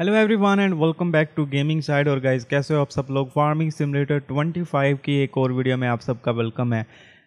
hello everyone and welcome back to gaming side और guys कैसे हो आप सब लोग फार्मिंग सिमुलेटर 25 की एक और वीडियो में आप सबका वेलकम है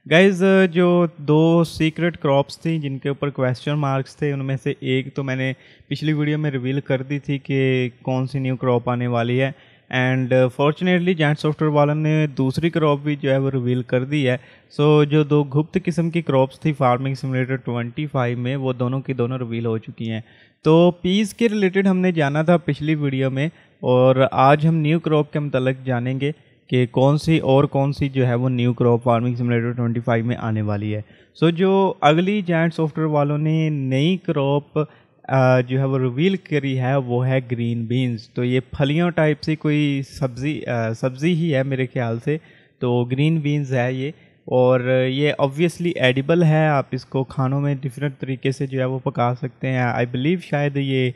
गाइज जो दो सीक्रेट क्रॉप्स थी जिनके ऊपर क्वेश्चन मार्क्स थे उनमें से एक तो मैंने पिछली वीडियो में रिवील कर दी थी कि कौन सी न्यू क्रॉप आने वाली है एंड फॉर्चुनेटली जैंट सॉफ्टवेयर वालों ने दूसरी क्रॉप भी जो है वो रिवील कर दी है सो so, जो दो गुप्त किस्म की क्रॉप्स थी फार्मिंग सिमुलेटर 25 में वो दोनों की दोनों रिवील हो चुकी हैं तो पीस के रिलेटेड हमने जाना था पिछली वीडियो में और आज हम न्यू क्रॉप के मतलब जानेंगे कि कौन सी और कौन सी जो है वो न्यू क्रॉप फार्मिंग सिमुलेटर 25 में आने वाली है सो so, जो अगली जैंट सॉफ्टवेयर वालों ने नई क्रॉप जो है वो रिवील करी है वो है ग्रीन बीन्स तो ये फलियों टाइप से कोई सब्ज़ी सब्ज़ी ही है मेरे ख्याल से तो ग्रीन बीन्स है ये और ये ऑब्वियसली एडिबल है आप इसको खानों में डिफरेंट तरीके से जो है वो पका सकते हैं आई बिलीव शायद ये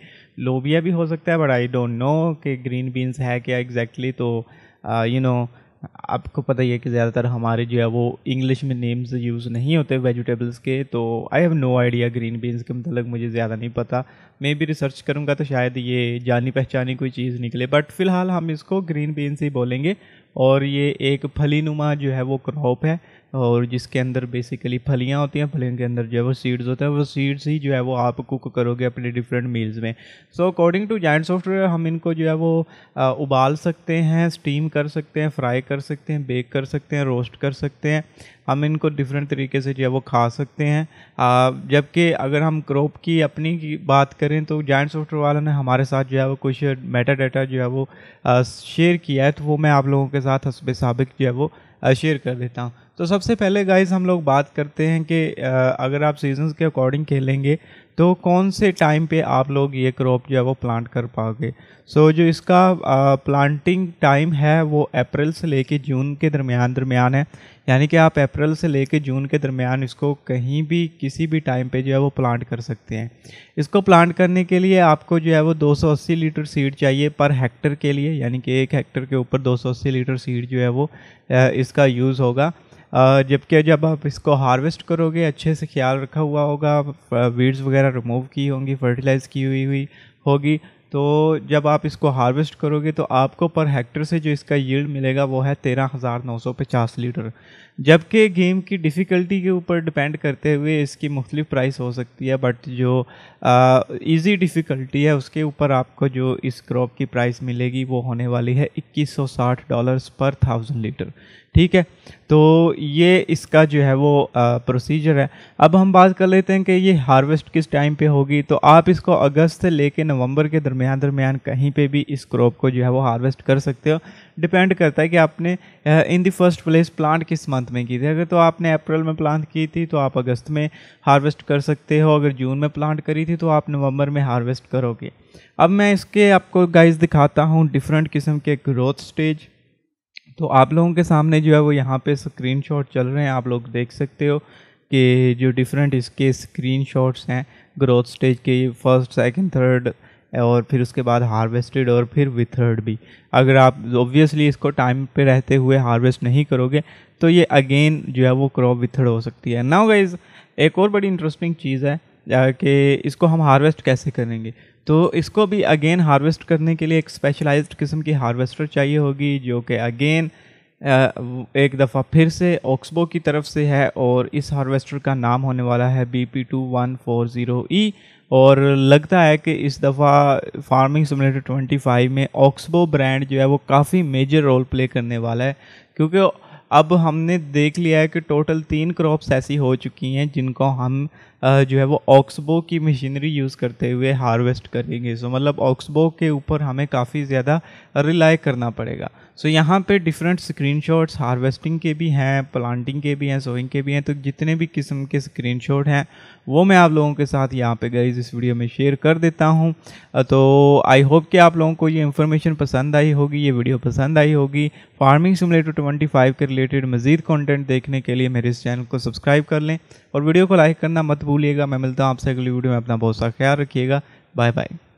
लोबिया भी हो सकता है बट आई डोंट नो कि ग्रीन बीन्स है क्या एग्जैक्टली exactly, तो यू नो you know, आपको पता ही है कि ज़्यादातर हमारे जो है वो इंग्लिश में नेम्स यूज़ नहीं होते वेजिटेबल्स के तो I have no idea green beans के मतलब मुझे ज़्यादा नहीं पता मैं भी रिसर्च करूँगा तो शायद ये जानी पहचानी कोई चीज़ निकले बट फ़िलहाल हम इसको ग्रीन बीन्स ही बोलेंगे और ये एक फली नुमा जो है वो क्रॉप है और जिसके अंदर बेसिकली फलियाँ होती हैं फलियों के अंदर जो है वो सीड्स होते हैं वो सीड्स ही जो है वो आप कुक करोगे अपने डिफरेंट मील्स में so according to giant software हम इनको जो है वो आ, उबाल सकते हैं स्टीम कर सकते हैं फ्राई कर सकते हैं बेक कर सकते हैं रोस्ट कर सकते हैं हम इनको डिफरेंट तरीके से जो है वो खा सकते हैं जबकि अगर हम क्रॉप की अपनी की बात करें तो जॉइंट सॉफ्टवेयर वालों ने हमारे साथ जो है वो कुछ मेटा डाटा जो है वो शेयर किया है तो वो मैं आप लोगों के साथ हसब सबक जो है वो शेयर कर देता हूँ तो सबसे पहले गाइज हम लोग बात करते हैं कि अगर आप सीजन के अकॉर्डिंग खेलेंगे तो कौन से टाइम पे आप लोग ये क्रॉप जो है वो प्लांट कर पाओगे सो so, जो इसका आ, प्लांटिंग टाइम है वो अप्रैल से लेके जून के दरमियान दरमियान है यानी कि आप अप्रैल से लेके जून के दरमियान इसको कहीं भी किसी भी टाइम पे जो है वो प्लांट कर सकते हैं इसको प्लांट करने के लिए आपको जो है वो 280 लीटर सीड चाहिए पर हेक्टर के लिए यानी कि एक हेक्टर के ऊपर 280 लीटर सीड जो है वो इसका यूज़ होगा जबकि जब आप इसको हार्वेस्ट करोगे अच्छे से ख्याल रखा हुआ होगा वीड्स वगैरह रिमूव की होंगी फर्टिलाइज़ की हुई हुई होगी तो जब आप इसको हार्वेस्ट करोगे तो आपको पर हेक्टर से जो इसका यील्ड मिलेगा वो है तेरह हज़ार नौ सौ पचास लीटर जबकि गेम की डिफ़िकल्टी के ऊपर डिपेंड करते हुए इसकी मुख्तलिफ प्राइस हो सकती है बट जो इजी डिफ़िकल्टी है उसके ऊपर आपको जो इस क्रॉप की प्राइस मिलेगी वो होने वाली है इक्कीस सौ साठ डॉलर्स पर थाउजेंड लीटर ठीक है तो ये इसका जो है वो प्रोसीजर है अब हम बात कर लेते हैं कि ये हार्वेस्ट किस टाइम पे होगी तो आप इसको अगस्त से लेके नवंबर के दरमियान दरमियान दरमियान कहीं पे भी इस क्रॉप को जो है वो हार्वेस्ट कर सकते हो डिपेंड करता है कि आपने in the first place plant किस मंथ में की थी अगर तो आपने अप्रैल में प्लांट की थी तो आप अगस्त में हार्वेस्ट कर सकते हो अगर जून में प्लांट करी थी तो आप नवंबर में हार्वेस्ट करोगे अब मैं इसके आपको गाइज दिखाता हूँ डिफरेंट किस्म के ग्रोथ स्टेज तो आप लोगों के सामने जो है वो यहाँ पे स्क्रीनशॉट चल रहे हैं आप लोग देख सकते हो कि जो डिफरेंट इसके स्क्रीनशॉट्स हैं ग्रोथ स्टेज के फर्स्ट सेकंड थर्ड और फिर उसके बाद हार्वेस्टेड और फिर विथर्ड भी अगर आप ऑब्वियसली इसको टाइम पे रहते हुए हार्वेस्ट नहीं करोगे तो ये अगेन जो है वो क्रॉप विथर्ड हो सकती है नाउ गाइज एक और बड़ी इंटरेस्टिंग चीज़ है कि इसको हम हार्वेस्ट कैसे करेंगे तो इसको भी अगेन हार्वेस्ट करने के लिए एक स्पेशलाइज किस्म की हार्वेस्टर चाहिए होगी जो कि अगेन एक दफ़ा फिर से ऑक्सबो की तरफ से है और इस हार्वेस्टर का नाम होने वाला है B P two one four zero E और लगता है कि इस दफ़ा फार्मिंग सिमुलेटर 25 में ऑक्सबो ब्रांड जो है वो काफ़ी मेजर रोल प्ले करने वाला है क्योंकि अब हमने देख लिया है कि टोटल तीन क्रॉप्स ऐसी हो चुकी हैं जिनको हम जो है वो ऑक्सबो की मशीनरी यूज़ करते हुए हार्वेस्ट करेंगे सो मतलब ऑक्सबो के ऊपर हमें काफ़ी ज़्यादा रिलाई करना पड़ेगा सो यहाँ पे डिफरेंट स्क्रीनशॉट्स हार्वेस्टिंग के भी हैं प्लांटिंग के भी हैं सोइंग के भी हैं तो जितने भी किस्म के स्क्रीनशॉट हैं वो मैं आप लोगों के साथ यहाँ पे गई इस वीडियो में शेयर कर देता हूँ तो आई होप कि आप लोगों को ये इन्फॉर्मेशन पसंद आई होगी ये वीडियो पसंद आई होगी फार्मिंग सिमुलेटर ट्वेंटी के रिलेटेड मज़ीद कॉन्टेंट देखने के लिए मेरे इस चैनल को सब्सक्राइब कर लें और वीडियो को लाइक करना मत भूलिएगा मैं मिलता हूँ आपसे अगली वीडियो में अपना बहुत सा ख्याल रखिएगा बाय बाय